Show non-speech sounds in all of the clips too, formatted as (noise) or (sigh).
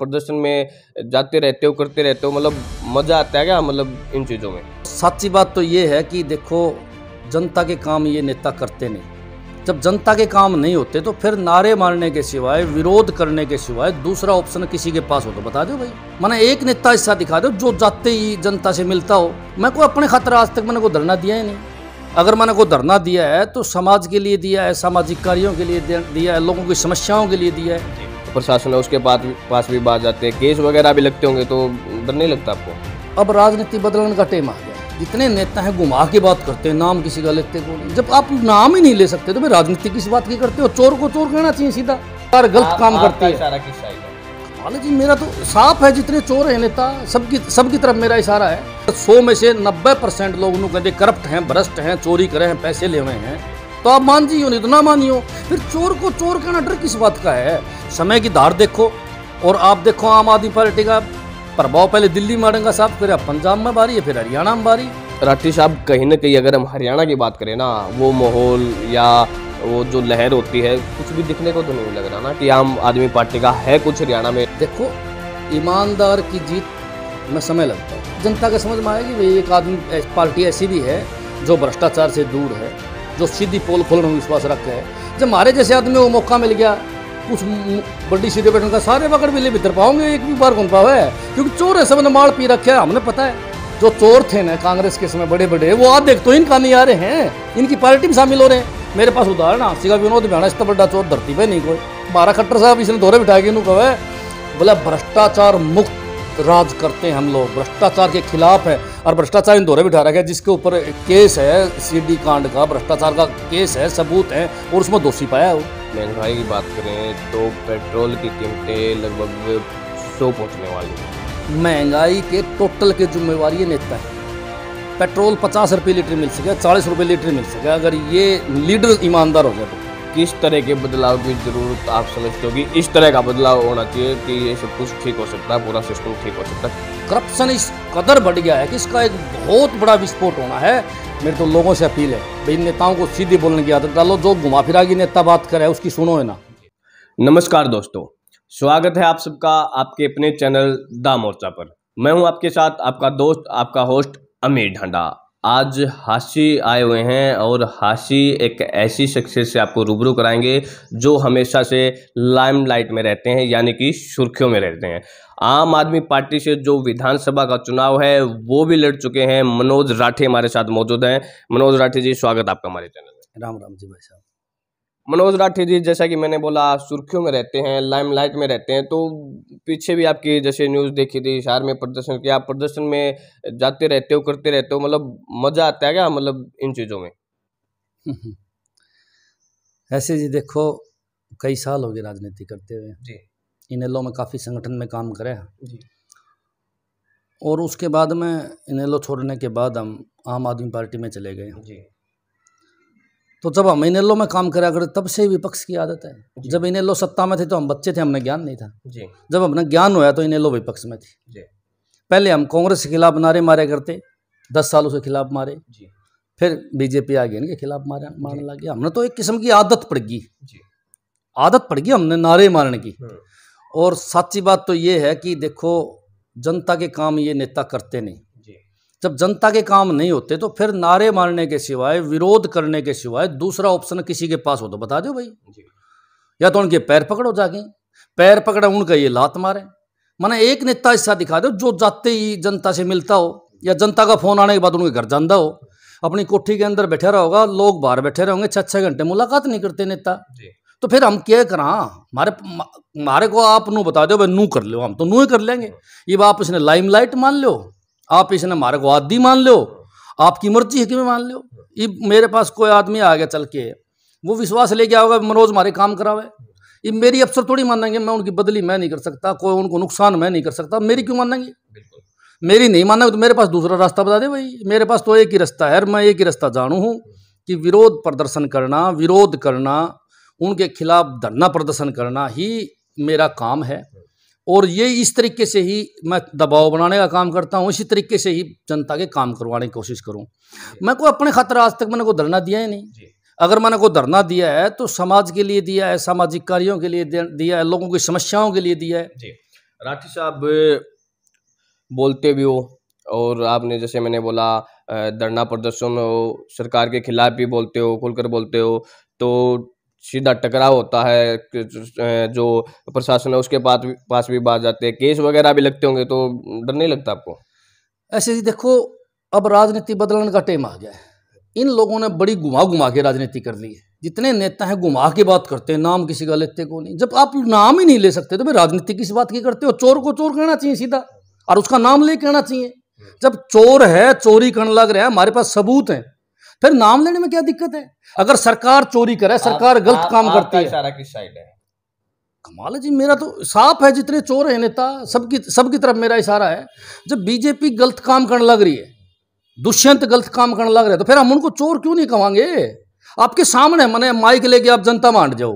प्रदर्शन में जाते रहते हो करते रहते हो मतलब मज़ा आता है क्या मतलब इन चीज़ों में सच्ची बात तो ये है कि देखो जनता के काम ये नेता करते नहीं जब जनता के काम नहीं होते तो फिर नारे मारने के सिवाय विरोध करने के सिवाय दूसरा ऑप्शन किसी के पास हो तो बता दो भाई मैंने एक नेता ऐसा दिखा दो जो जाते ही जनता से मिलता हो मैं को अपने खातर आज तक मैंने को धरना दिया ही नहीं अगर मैंने को धरना दिया है तो समाज के लिए दिया है सामाजिक कार्यों के लिए दिया है लोगों की समस्याओं के लिए दिया है प्रशासन है उसके पास पास भी बात जाते हैं केस वगैरह भी लगते होंगे तो डर नहीं लगता आपको अब राजनीति बदलने का टाइम आ गया जितने नेता हैं घुमा के बात करते हैं नाम किसी का लेते हैं जब आप नाम ही नहीं ले सकते तो भाई राजनीति किस बात की करते हो चोर को चोर कहना चाहिए सीधा सरकार गलत काम करती है जी मेरा तो साफ है जितने चोर हैं नेता सबकी सबकी तरफ मेरा इशारा है सौ में से नब्बे परसेंट लोग करप्ट हैं भ्रष्ट हैं चोरी करे हैं पैसे ले हुए हैं तो आप मान जियो नहीं तो ना मानियो फिर चोर को चोर कहना डर किस बात का है समय की धार देखो और आप देखो आम आदमी पार्टी का प्रभाव पहले दिल्ली में अड़ंगा फिर आप पंजाब में बारी है फिर हरियाणा में बारी राठी साहब कहीं ना कहीं अगर हम हरियाणा की बात करें ना वो माहौल या वो जो लहर होती है कुछ भी दिखने को तो नहीं लग रहा ना कि आम आदमी पार्टी का है कुछ हरियाणा में देखो ईमानदार की जीत में समय लगता है जनता के समझ में आएगी भाई एक आदमी पार्टी ऐसी भी है जो भ्रष्टाचार से दूर है जो सीधी पोल खोलने में विश्वास रखते हैं जब हमारे जैसे आदमी को मौका मिल गया कुछ बड़ी सीधे बैठने का सारे पकड़ मिले भीतर पाओगे एक भी बार कौन है क्योंकि चोर है ने माल पी रखा है हमने पता है जो चोर थे ना कांग्रेस के समय बड़े बड़े वो आज देख तो इनका नहीं आ रहे हैं इनकी पार्टी में शामिल हो रहे हैं मेरे पास उदाहरण आपसी का विनोद भैया इतना बड़ा चोर धरती पर नहीं कोई बारह खट्टर साहब इसने दौरे बिठा के इन्हों कहे बोला भ्रष्टाचार मुक्त राज करते हैं हम लोग भ्रष्टाचार के खिलाफ है और भ्रष्टाचार इन दौरे बिठा रखा है जिसके ऊपर केस है सीडी कांड का भ्रष्टाचार का केस है सबूत है और उसमें दोषी पाया वो महंगाई की बात करें तो पेट्रोल की कीमतें लगभग सौ पहुँचने वाली हैं महंगाई के टोटल की जिम्मेवारी नेता है पेट्रोल पचास रुपये लीटर मिल सके चालीस रुपये लीटर मिल सके अगर ये लीडर ईमानदार हो गए तो किस तरह के बदलाव की ज़रूरत आप समझते होगी इस तरह का बदलाव होना चाहिए कि ये सब कुछ ठीक हो सकता है पूरा सिस्टम ठीक हो सकता है करप्शन इस कदर बढ़ गया है कि इसका एक बहुत बड़ा विस्फोट होना है मेरे तो लोगों से अपील है भाई नेताओं को सीधी बोलने की आदत डालो जो घुमा फिरा की नेता बात करे उसकी सुनो है ना नमस्कार दोस्तों स्वागत है आप सबका आपके अपने चैनल दा मोर्चा पर मैं हूं आपके साथ आपका दोस्त आपका होस्ट अमीर ढांडा आज हाशी आए हुए हैं और हाशी एक ऐसी शख्सियत से आपको रूबरू कराएंगे जो हमेशा से लाइमलाइट में रहते हैं यानी कि सुर्खियों में रहते हैं आम आदमी पार्टी से जो विधानसभा का चुनाव है वो भी लड़ चुके हैं मनोज राठे हमारे साथ मौजूद हैं मनोज राठे जी स्वागत आपका हमारे चैनल में राम राम जी भाई साहब मनोज राठी जी जैसा कि मैंने बोला सुर्खियों में रहते हैं लाइमलाइट में रहते हैं तो पीछे भी आपकी जैसे न्यूज़ देखी थी शहर में प्रदर्शन किया आप प्रदर्शन में जाते रहते हो करते रहते हो मतलब मज़ा आता है क्या मतलब इन चीज़ों में (laughs) ऐसे जी देखो कई साल हो गए राजनीति करते हुए जी इन एल में काफ़ी संगठन में काम करे जी और उसके बाद में इन छोड़ने के बाद हम आम आदमी पार्टी में चले गए जी तो जब हम इन में काम करा करते तब से विपक्ष की आदत है जब इन सत्ता में थे तो हम बच्चे थे हमने ज्ञान नहीं था जी। जब हमने ज्ञान होया तो इन विपक्ष में थी जी। पहले हम कांग्रेस के खिलाफ नारे मारे करते दस साल उसके खिलाफ मारे जी। फिर बीजेपी आ गई इनके खिलाफ मारे मारने गया हमने तो एक किस्म की आदत पड़ गई आदत पड़ गई हमने नारे मारने की हम्म। और साची बात तो ये है कि देखो जनता के काम ये नेता करते नहीं जब जनता के काम नहीं होते तो फिर नारे मारने के सिवाय विरोध करने के सिवाय दूसरा ऑप्शन किसी के पास हो तो बता दो भाई या तो उनके पैर पकड़ो जाके पैर पकड़ा उनका ये लात मारे माना एक नेता ऐसा दिखा दो जो जाते ही जनता से मिलता हो या जनता का फोन आने के बाद उनके घर जाता हो अपनी कोठी के अंदर बैठा रहा होगा लोग बाहर बैठे रहेंगे छः छः घंटे मुलाकात नहीं करते नेता तो फिर हम क्या करा हमारे हाँ, हमारे को आप नू बता दो भाई नू कर लो हम तो नू ही कर लेंगे ये आप उसने लाइम लाइट मान लो आप इसने मारे को आदि मान लो आपकी मर्जी है कि मैं मान लो ये मेरे पास कोई आदमी आ गया चल के वो विश्वास लेके आओगे मनोज मारे काम करावे ये मेरी अफसर थोड़ी मानेंगे मैं उनकी बदली मैं नहीं कर सकता कोई उनको नुकसान मैं नहीं कर सकता मेरी क्यों मानेंगे मेरी नहीं मानना तो मेरे पास दूसरा रास्ता बता दे भाई मेरे पास तो एक ही रास्ता है मैं एक ही रास्ता जानू हूँ कि विरोध प्रदर्शन करना विरोध करना उनके खिलाफ धरना प्रदर्शन करना ही मेरा काम है और ये इस तरीके से ही मैं दबाव बनाने का काम करता हूँ इसी तरीके से ही जनता के काम करवाने की कोशिश करूँ मैं कोई अपने खातर आज तक मैंने को धरना दिया ही नहीं अगर मैंने कोई धरना दिया है तो समाज के लिए दिया है सामाजिक कार्यों के लिए दिया है लोगों की समस्याओं के लिए दिया है राठी साहब बोलते भी हो और आपने जैसे मैंने बोला धरना प्रदर्शन हो सरकार के खिलाफ भी बोलते हो खुलकर बोलते हो तो सीधा टकराव होता है जो प्रशासन है उसके पास पास भी बात जाते हैं केस वगैरह भी लगते होंगे तो डर नहीं लगता आपको ऐसे ही देखो अब राजनीति बदलने का टाइम आ गया है इन लोगों ने बड़ी घुमा घुमा के राजनीति कर ली है जितने नेता हैं घुमा के बात करते हैं नाम किसी का लेते को नहीं जब आप नाम ही नहीं ले सकते तो भाई राजनीति किस बात की करते हो चोर को चोर कहना चाहिए सीधा और उसका नाम ले कहना चाहिए जब चोर है चोरी करने लग रहा है हमारे पास सबूत हैं फिर नाम लेने में क्या दिक्कत है अगर सरकार चोरी करे सरकार गलत काम करती है सारा किस साइड है कमाल जी मेरा तो साफ है जितने चोर हैं नेता सबकी सबकी तरफ मेरा इशारा है जब बीजेपी गलत काम करने लग रही है दुष्यंत गलत काम करने लग रहे तो फिर हम उनको चोर क्यों नहीं कहेंगे आपके सामने मैंने माइक लेके आप जनता मांट जाओ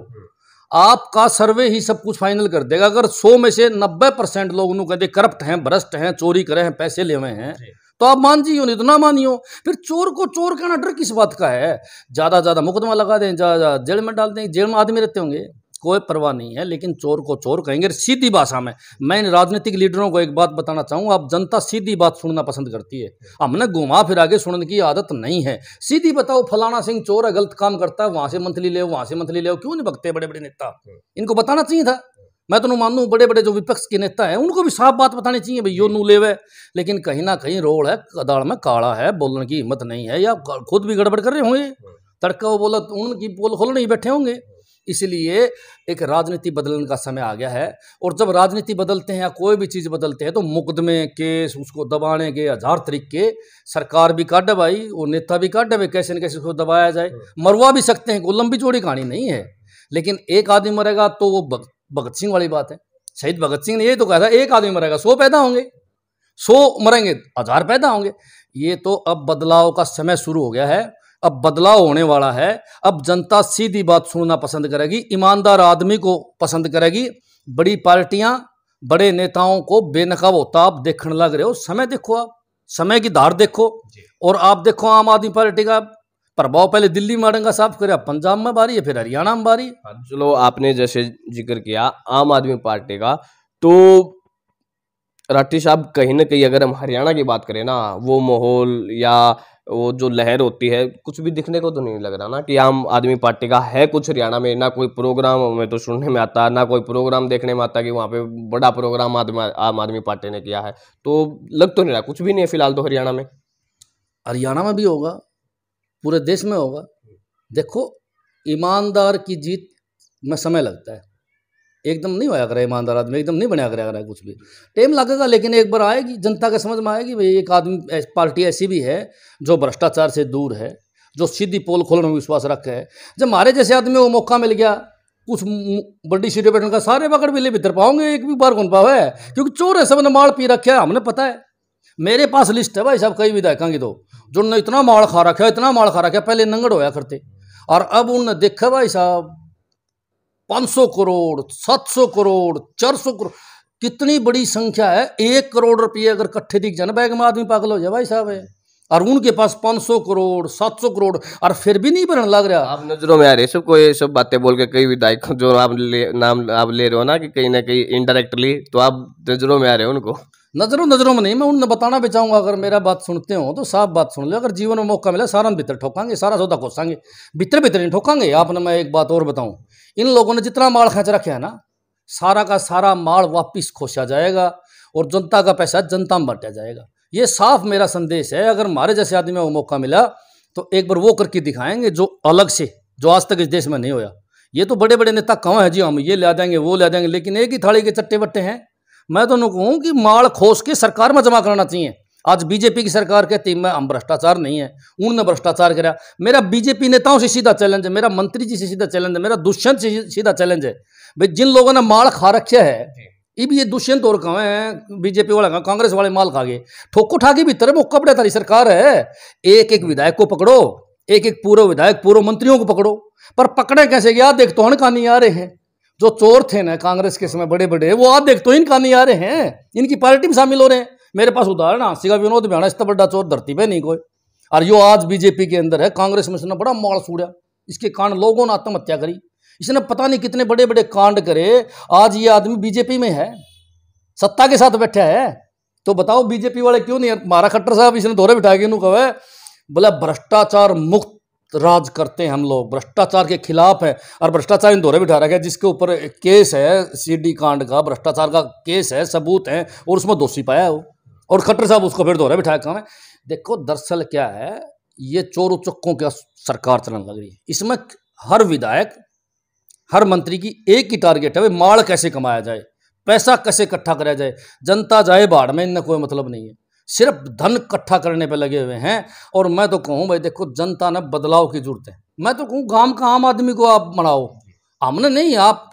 आपका सर्वे ही सब कुछ फाइनल कर देगा अगर 100 में से 90 परसेंट लोग उन्होंने कहते करप्ट हैं भ्रष्ट हैं चोरी करे हैं पैसे ले हुए हैं तो आप मान जियो नहीं तो ना मानियो फिर चोर को चोर कहना डर किस बात का है ज़्यादा ज़्यादा मुकदमा लगा दें ज़्यादा जेल में डाल दें जेल में आदमी रहते होंगे कोई परवाह नहीं है लेकिन चोर को चोर कहेंगे सीधी भाषा में मैं इन राजनीतिक लीडरों को एक बात बताना चाहूँ आप जनता सीधी बात सुनना पसंद करती है हमने घुमा फिरा के सुनने की आदत नहीं है सीधी बताओ फलाना सिंह चोर है गलत काम करता है वहाँ से मंथली ले वहाँ से मंथली ले क्यों नहीं भगते बड़े बड़े नेता हम्म। इनको बताना चाहिए था मैं तो मानू बड़े बड़े जो विपक्ष के नेता हैं उनको भी साफ बात बतानी चाहिए भाई यो नू लेव लेकिन कहीं ना कहीं रोड है कदाड़ में काला है बोलने की हिम्मत नहीं है या खुद भी गड़बड़ कर रहे होंगे तड़का वो बोला उनकी पोल खोल नहीं बैठे होंगे इसलिए एक राजनीति बदलने का समय आ गया है और जब राजनीति बदलते हैं या कोई भी चीज़ बदलते हैं तो मुकदमे केस उसको दबाने के हजार तरीके सरकार भी काट भाई और नेता भी काट भाई कैसे न कैसे उसको दबाया जाए मरवा भी सकते हैं कोई लंबी चौड़ी कहानी नहीं है लेकिन एक आदमी मरेगा तो वो भगत सिंह वाली बात है शहीद भगत सिंह ने ये तो कहा था एक आदमी मरेगा सौ पैदा होंगे सौ मरेंगे हजार पैदा होंगे ये तो अब बदलाव का समय शुरू हो गया है अब बदलाव होने वाला है अब जनता सीधी बात सुनना पसंद करेगी ईमानदार आदमी को पसंद करेगी बड़ी पार्टियां बड़े नेताओं को बेनकाब होता आप देखने लग रहे हो समय देखो आप समय की धार देखो और आप देखो आम आदमी पार्टी का प्रभाव पहले दिल्ली में अड़ंगा साफ करे पंजाब में बारी है फिर हरियाणा में बारी हाँ, चलो आपने जैसे जिक्र किया आम आदमी पार्टी का तो राठी साहब कहीं ना कहीं अगर हम हरियाणा की बात करें ना वो माहौल या वो जो लहर होती है कुछ भी दिखने को तो नहीं लग रहा ना कि आम आदमी पार्टी का है कुछ हरियाणा में ना कोई प्रोग्राम में तो सुनने में आता ना कोई प्रोग्राम देखने में आता कि वहाँ पे बड़ा प्रोग्राम आम आदमी पार्टी ने किया है तो लग तो नहीं रहा कुछ भी नहीं है फिलहाल तो हरियाणा में हरियाणा में भी होगा पूरे देश में होगा देखो ईमानदार की जीत में समय लगता है एकदम नहीं होया करा ईमानदार आदमी एकदम नहीं बनाया करा कुछ भी टाइम लगेगा लेकिन एक बार आएगी जनता का समझ में आएगी भाई एक आदमी पार्टी ऐसी भी है जो भ्रष्टाचार से दूर है जो सीधी पोल खोलने में विश्वास रखे है जब हमारे जैसे आदमी को मौका मिल गया कुछ बड़ी सीटें बैठने का सारे पकड़ भी ले भीतर पाओगे एक भी बार कौन पावे क्योंकि चोर है सबने माल पी रखे है हमने पता है मेरे पास लिस्ट है भाई साहब कई विधायकों की तो उन्होंने इतना माल खा रखा इतना माल खा रखा पहले नंगड़ होया करते और अब उन्होंने देखा भाई साहब 500 करोड़ 700 करोड़ 400 करोड़ कितनी बड़ी संख्या है एक करोड़ रुपये अगर कट्ठे दिख ना बैग में आदमी पागल हो जाए भाई साहब है और उनके पास 500 करोड़ 700 करोड़ और फिर भी नहीं भरने लग रहा आप नजरों में आ रहे सबको ये सब बातें बोल के कई विधायक जो आप ले नाम आप ले रहे हो ना कि कहीं ना कहीं इनडायरेक्टली तो आप नजरों में आ रहे हो उनको नज़रों नज़रों में नहीं मैं उन बताना भी चाहूंगा अगर मेरा बात सुनते हो तो साफ बात सुन लो अगर जीवन में मौका मिला सारा भीतर ठोकांगे सारा सौदा कोसांगे भीतर भीतर नहीं ठोकांगे आपने मैं एक बात और बताऊं इन लोगों ने जितना माल खेच रखा है ना सारा का सारा माल वापिस खोसा जाएगा और जनता का पैसा जनता में बांटा जाएगा ये साफ मेरा संदेश है अगर हमारे जैसे आदमी को मौका मिला तो एक बार वो करके दिखाएंगे जो अलग से जो आज तक इस देश में नहीं होया ये तो बड़े बड़े नेता कहाँ है जी हम ये ले जाएंगे वो ले जाएंगे लेकिन एक ही थाली के चट्टे बट्टे हैं मैं तो कहूँ कि माल खोस के सरकार में जमा कराना चाहिए आज बीजेपी की सरकार कहती मैं हम भ्रष्टाचार नहीं है उनने भ्रष्टाचार करा मेरा बीजेपी नेताओं से सीधा चैलेंज है मेरा मंत्री जी से सीधा चैलेंज है मेरा दुष्यंत से सीधा चैलेंज है भाई जिन लोगों ने माल खा रखे है भी ये दुष्यंत और कहा है बीजेपी वाला कहा कांग्रेस वाले माल खा गए ठोको ठाके भी तरह वो कपड़े तारी सरकार है एक एक विधायक को पकड़ो एक एक पूर्व विधायक पूर्व मंत्रियों को पकड़ो पर पकड़े कैसे गया देख तो कहानी आ रहे हैं जो चोर थे ना कांग्रेस के समय बड़े बड़े वो आज देखते हो इनका नहीं आ रहे हैं इनकी पार्टी में शामिल हो रहे हैं मेरे पास उदाहरण हंसी का विनोद आना इतना तो बड़ा चोर धरती पे नहीं कोई और यो आज बीजेपी के अंदर है कांग्रेस में इसने बड़ा मॉल सूड़ा इसके कारण लोगों ने आत्महत्या करी इसने पता नहीं कितने बड़े बड़े कांड करे आज ये आदमी बीजेपी में है सत्ता के साथ बैठा है तो बताओ बीजेपी वाले क्यों नहीं मारा खट्टर साहब इसने दोहरे बिठा के कहे बोला भ्रष्टाचार मुक्त राज करते हैं हम लोग भ्रष्टाचार के खिलाफ है और भ्रष्टाचार इन दौरे बिठा रखा गया जिसके ऊपर केस है सीडी कांड का भ्रष्टाचार का केस है सबूत है और उसमें दोषी पाया है वो और खट्टर साहब उसको फिर दोहरा बिठाया काम है देखो दरअसल क्या है ये चोर उचक्कों की सरकार चलन लग रही है इसमें हर विधायक हर मंत्री की एक ही टारगेट है भाई माड़ कैसे कमाया जाए पैसा कैसे इकट्ठा कराया जाए जनता जाए बाढ़ में इनका कोई मतलब नहीं है सिर्फ धन इकट्ठा करने पे लगे हुए हैं और मैं तो कहूँ भाई देखो जनता ने बदलाव की जरूरत है मैं तो कहूँ गांव का आम आदमी को आप मनाओ हमने नहीं आप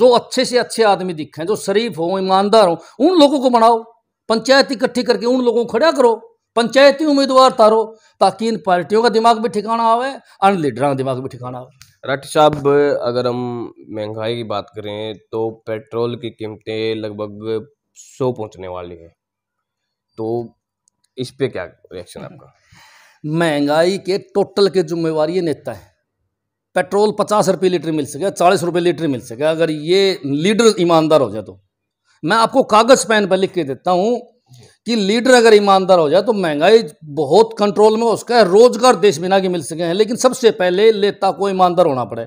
जो अच्छे से अच्छे आदमी दिखें जो शरीफ हो ईमानदार हो उन लोगों को मनाओ पंचायत इकट्ठी करके उन लोगों को खड़ा करो पंचायती उम्मीदवार तारो ताकि इन पार्टियों का दिमाग भी ठिकाना आवे और लीडरों का दिमाग भी ठिकाना आवे राठी साहब अगर हम महंगाई की बात करें तो पेट्रोल की कीमतें लगभग सौ पहुंचने वाली है तो इस पे क्या रिएक्शन आपका महंगाई के टोटल के जुम्मेवार ये नेता है पेट्रोल पचास रुपये लीटर मिल सके चालीस रुपये लीटर मिल सके अगर ये लीडर ईमानदार हो जाए तो मैं आपको कागज पेन पर लिख के देता हूँ कि लीडर अगर ईमानदार हो जाए तो महंगाई बहुत कंट्रोल में हो उसका रोजगार देश बिना के मिल सके हैं लेकिन सबसे पहले नेता को ईमानदार होना पड़े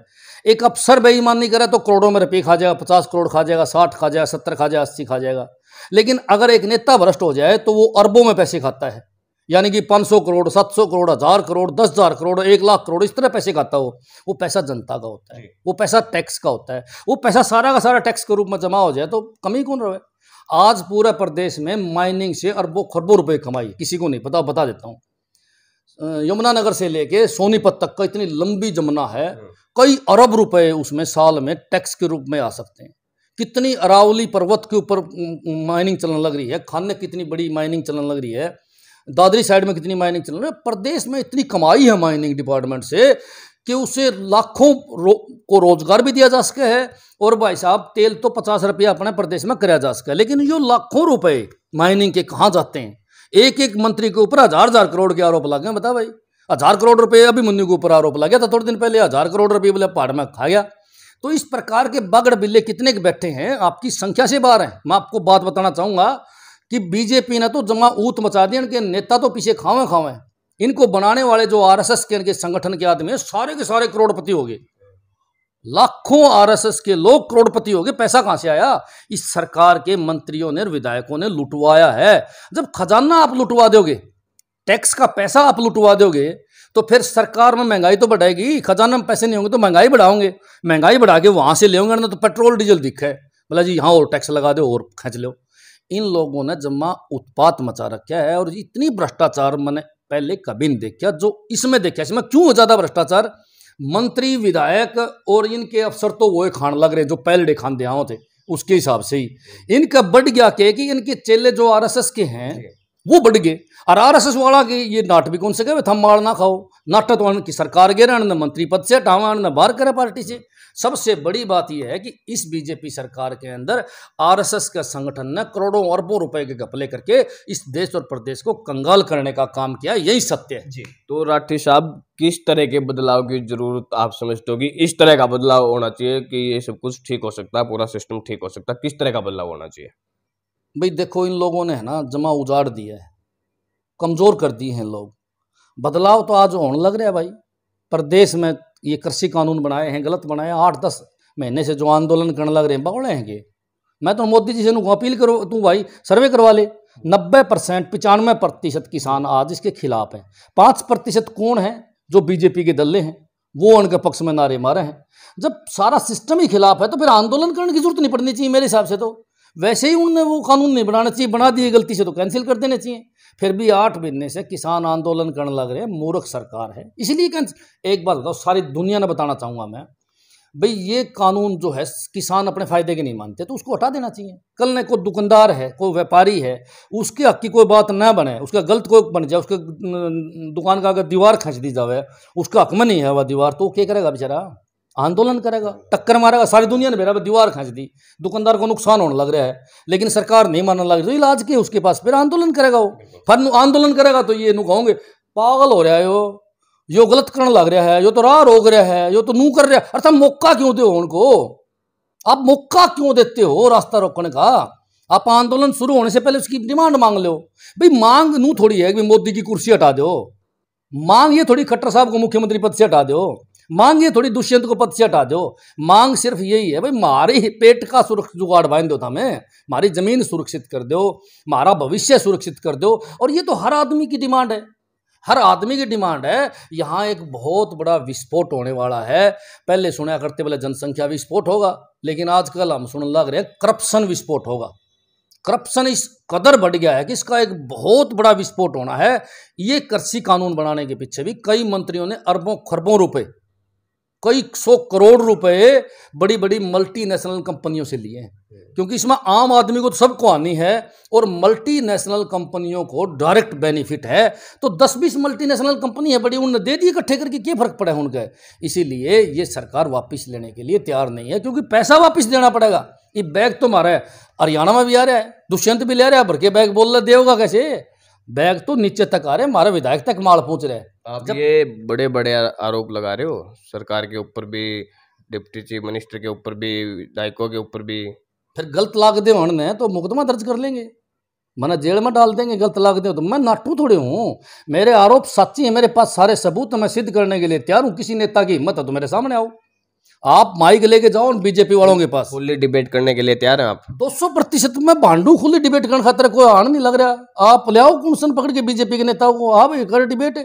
एक अफसर बेईमान नहीं करे तो करोड़ों में रुपये खा जाएगा पचास करोड़ खा जाएगा साठ खा जाएगा सत्तर खा जाएगा अस्सी खा जाएगा लेकिन अगर एक नेता भ्रष्ट हो जाए तो वो अरबों में पैसे खाता है यानी कि 500 करोड़ 700 करोड़ हज़ार करोड़ दस हज़ार करोड़ एक लाख करोड़ इस तरह पैसे खाता हो वो पैसा जनता का होता है वो पैसा टैक्स का होता है वो पैसा सारा का सारा टैक्स के रूप में जमा हो जाए तो कमी कौन रहे आज पूरे प्रदेश में माइनिंग से अरबों खरबों रुपए कमाई किसी को नहीं पता बता देता हूँ यमुनानगर से लेके सोनीपत तक का इतनी लंबी जमुना है हाँ। कई अरब रुपए उसमें साल में टैक्स के रूप में आ सकते हैं कितनी अरावली पर्वत के ऊपर माइनिंग चलने लग रही है खान कितनी बड़ी माइनिंग चलने लग रही है दादरी साइड में कितनी माइनिंग चल रही है प्रदेश में इतनी कमाई है माइनिंग डिपार्टमेंट से कि उसे लाखों रो, को रोजगार भी दिया जा सके है और भाई साहब तेल तो पचास रुपया अपने प्रदेश में कराया जा सके लेकिन ये लाखों रुपए माइनिंग के कहाँ जाते हैं एक एक मंत्री के ऊपर हजार हजार करोड़ के आरोप लगे बता भाई हजार करोड़ रुपए अभी मुन्नी के ऊपर आरोप लगे था तो थोड़े दिन पहले हजार करोड़ रुपये बोले पहाड़ में खा गया तो इस प्रकार के बगड़ बिल्ले कितने के बैठे हैं आपकी संख्या से बाहर हैं मैं आपको बात बताना चाहूँगा कि बीजेपी ने तो जमा ऊत मचा दी इनके नेता तो पीछे खावे खावे इनको बनाने वाले जो आरएसएस के इनके संगठन के आदमी है सारे के सारे करोड़पति हो गए लाखों आरएसएस के लोग करोड़पति हो गए पैसा कहां से आया इस सरकार के मंत्रियों ने विधायकों ने लुटवाया है जब खजाना आप लुटवा दोगे टैक्स का पैसा आप लुटवा दोगे तो फिर सरकार में महंगाई तो बढ़ाएगी खजाना में पैसे नहीं होंगे तो महंगाई बढ़ाओगे महंगाई बढ़ा के वहां से लेंगे ना तो पेट्रोल डीजल दिखे है बोला जी यहाँ और टैक्स लगा दो और खींच लो इन लोगों ने जमा उत्पात मचा रखा है और इतनी भ्रष्टाचार मैंने पहले कभी नहीं देखा जो इसमें देखा इसमें क्यों ज़्यादा भ्रष्टाचार मंत्री विधायक और इनके अफसर तो वो खान लग रहे जो पहले खान दियाओं थे उसके हिसाब से ही इनका बढ़ गया के कि इनके चेले जो आरएसएस के हैं वो बढ़ गए और आर एस एस वाला के ये नाट भी कौन से कहे थम माड़ ना खाओ नाटक तो की सरकार गिर न मंत्री पद से टावा न बाहर करे पार्टी से सबसे बड़ी बात यह है कि इस बीजेपी सरकार के अंदर आरएसएस का संगठन ने करोड़ों अरबों रुपए के घपले करके इस देश और प्रदेश को कंगाल करने का काम किया यही सत्य है जी तो राठी साहब किस तरह के बदलाव की जरूरत आप समझते हो कि इस तरह का बदलाव होना चाहिए कि ये सब कुछ ठीक हो सकता है पूरा सिस्टम ठीक हो सकता है किस तरह का बदलाव होना चाहिए भाई देखो इन लोगों ने है ना जमा उजाड़ दिया है कमज़ोर कर दिए हैं लोग बदलाव तो आज होने लग रहा है भाई प्रदेश में ये कृषि कानून बनाए हैं गलत बनाए हैं आठ दस महीने से जो आंदोलन करने लग रहे हैं बगड़े हैं ये मैं तो मोदी जी से अपील करो तू भाई सर्वे करवा ले नब्बे परसेंट पचानवे प्रतिशत किसान आज इसके खिलाफ हैं पाँच प्रतिशत कौन है जो बीजेपी के दल्ले हैं वो उनके पक्ष में नारे मारे हैं जब सारा सिस्टम ही खिलाफ है तो फिर आंदोलन करने की जरूरत नहीं पड़नी चाहिए मेरे हिसाब से तो वैसे ही उनने वो कानून नहीं बनाना चाहिए बना दिए गलती से तो कैंसिल कर देने चाहिए फिर भी आठ महीने से किसान आंदोलन करने लग रहे हैं मूर्ख सरकार है इसलिए एक बात बताओ सारी दुनिया ने बताना चाहूँगा मैं भाई ये कानून जो है किसान अपने फायदे के नहीं मानते तो उसको हटा देना चाहिए कल ने कोई दुकानदार है कोई व्यापारी है उसके हक की कोई बात ना बने उसका गलत कोई बन जाए उसके दुकान का अगर दीवार खींच दी जावे उसका हक में नहीं है वह दीवार तो वो क्या करेगा बेचारा आंदोलन करेगा टक्कर मारेगा सारी दुनिया ने मेरा दीवार खींच दी दुकानदार को नुकसान होने लग रहा है लेकिन सरकार नहीं मानने लग रही तो इलाज के उसके पास फिर आंदोलन करेगा वो फिर आंदोलन करेगा तो ये नु कहोगे पागल हो रहा है यो यो गलत करने लग रहा है यो तो राह रोक रहा है यो तो नू कर रहा है अर्थात मौका क्यों दे उनको आप मौका क्यों देते हो रास्ता रोकने का आप आंदोलन शुरू होने से पहले उसकी डिमांड मांग लो भाई मांग नू थोड़ी है कि मोदी की कुर्सी हटा दो मांग ये थोड़ी खट्टर साहब को मुख्यमंत्री पद से हटा दो मांग ये थोड़ी दुष्यंत को पद से हटा दो मांग सिर्फ यही है भाई मारे पेट का सुरक्षित जुगाड़ बांध दो था मैं हमारी जमीन सुरक्षित कर दो हमारा भविष्य सुरक्षित कर दो और ये तो हर आदमी की डिमांड है हर आदमी की डिमांड है यहाँ एक बहुत बड़ा विस्फोट होने वाला है पहले सुना करते बोले जनसंख्या विस्फोट होगा लेकिन आजकल हम सुन लग रहे हैं करप्शन विस्फोट होगा करप्शन इस कदर बढ़ गया है कि इसका एक बहुत बड़ा विस्फोट होना है ये कृषि कानून बनाने के पीछे भी कई मंत्रियों ने अरबों खरबों रुपए कई सौ करोड़ रुपए बड़ी बड़ी मल्टीनेशनल कंपनियों से लिए हैं क्योंकि इसमें आम आदमी को तो सबको आनी है और मल्टीनेशनल कंपनियों को डायरेक्ट बेनिफिट है तो 10 बीस मल्टीनेशनल कंपनी है बड़ी उन्होंने दे दी इकट्ठे करके क्या फर्क पड़ा है उनका इसीलिए ये सरकार वापस लेने के लिए तैयार नहीं है क्योंकि पैसा वापस देना पड़ेगा ये बैग तो मारा है हरियाणा में भी आ रहा है दुष्यंत भी ले रहा है भर के बैग बोल रहा देगा कैसे बैग तो नीचे तक आ रहे हमारे विधायक तक माल पहुंच रहे आप जब... ये बड़े बड़े आरोप लगा रहे हो सरकार के ऊपर भी डिप्टी चीफ मिनिस्टर के ऊपर भी विधायकों के ऊपर भी फिर गलत लाग दे उन्होंने तो मुकदमा दर्ज कर लेंगे मना जेल में डाल देंगे गलत लाग दे तो मैं नाटू थोड़े हूँ मेरे आरोप सच्ची है मेरे पास सारे सबूत मैं सिद्ध करने के लिए तैयार हूँ किसी नेता की हिम्मत है तो मेरे सामने आओ आप माइक लेके जाओ बीजेपी वालों के पास खुली डिबेट करने के लिए तैयार हैं आप 200 प्रतिशत में भांडू खुली डिबेट करने खातर कोई आन नहीं लग रहा आप ले आओ कुंसन पकड़ के बीजेपी के नेताओं को आप कर डिबेट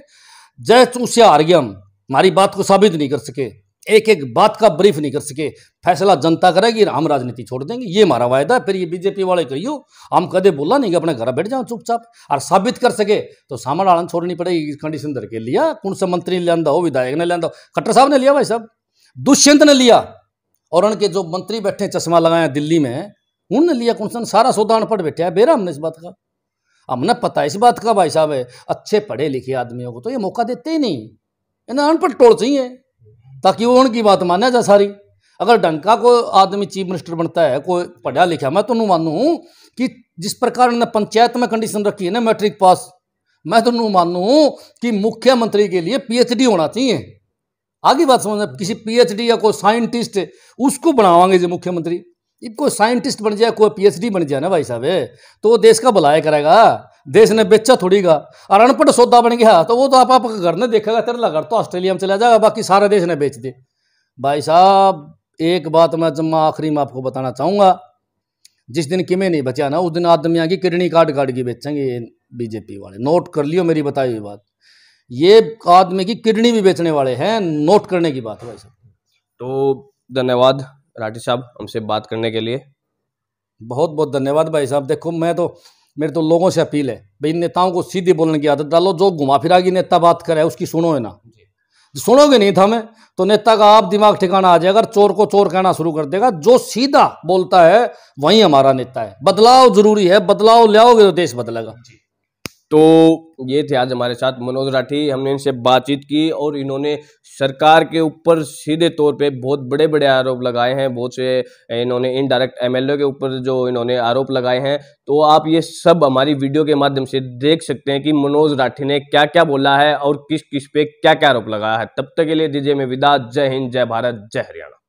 जय चूसिया हार गया हम हमारी बात को साबित नहीं कर सके एक एक बात का ब्रीफ नहीं कर सके फैसला जनता करेगी हम राजनीति छोड़ देंगे ये हमारा वायदा फिर ये बीजेपी वाले कहियो हम कदे बोला नहीं कि अपने घर बैठ जाओ चुपचाप और साबित कर सके तो सामान आड़न छोड़नी पड़ेगी इस कंडीशन धर के लिया कौन सा मंत्री ने लिया हो विधायक ने लिया खट्टर साहब ने लिया भाई साहब दुष्यंत ने लिया और उनके जो मंत्री बैठे चश्मा लगाए दिल्ली में उनने लिया कौन सारा सौदा अनपढ़ बैठे बेरा हमने इस बात का हमने पता है इस बात का भाई साहब है अच्छे पढ़े लिखे आदमियों को तो ये मौका देते ही नहीं इन्हें अनपढ़ टोल चाहिए ताकि वो उनकी बात माना जाए सारी अगर डंका को आदमी चीफ मिनिस्टर बनता है कोई पढ़ा लिखा मैं तो नू मानू कि जिस प्रकार ने पंचायत में कंडीशन रखी है ना मैट्रिक पास मैं तो नू मानू कि मुख्यमंत्री के लिए पीएचडी होना चाहिए आगे बात समझना किसी पीएचडी या कोई साइंटिस्ट उसको बनावागे जो मुख्यमंत्री कोई साइंटिस्ट बन जाए कोई पीएचडी बन जाए ना भाई साहब तो वो देश का भलाया करेगा देश ने बेचा थोड़ी का और अनपढ़ सौदा बन गया तो वो तो आप आपका घर ने देखेगा तेरला घर तो ऑस्ट्रेलिया में चला जाएगा बाकी सारा देश ने बेच दे भाई साहब एक बात मैं जब मैं आखिरी में आपको बताना चाहूँगा जिस दिन किमें नहीं बचा ना उस दिन आदमी आगे किडनी काट काट के बेचेंगे बीजेपी वाले नोट कर लियो मेरी बताई हुई बात ये आदमी की किडनी भी बेचने वाले हैं नोट करने की बात है भाई साहब तो धन्यवाद राठी साहब हमसे बात करने के लिए बहुत बहुत धन्यवाद भाई साहब देखो मैं तो मेरे तो लोगों से अपील है भाई नेताओं को सीधी बोलने की आदत डालो जो घुमा फिरा की नेता बात करे उसकी सुनो है ना सुनोगे नहीं था मैं तो नेता का आप दिमाग ठिकाना आ जाएगा चोर को चोर कहना शुरू कर देगा जो सीधा बोलता है वही हमारा नेता है बदलाव जरूरी है बदलाव लियाओगे तो देश बदलेगा तो ये थे आज हमारे साथ मनोज राठी हमने इनसे बातचीत की और इन्होंने सरकार के ऊपर सीधे तौर पे बहुत बड़े बड़े आरोप लगाए हैं बहुत से इन्होंने इनडायरेक्ट एमएलए के ऊपर जो इन्होंने आरोप लगाए हैं तो आप ये सब हमारी वीडियो के माध्यम से देख सकते हैं कि मनोज राठी ने क्या क्या बोला है और किस किस पे क्या क्या आरोप लगाया है तब तक के लिए दीजिए मैं विदा जय हिंद जय भारत जय हरियाणा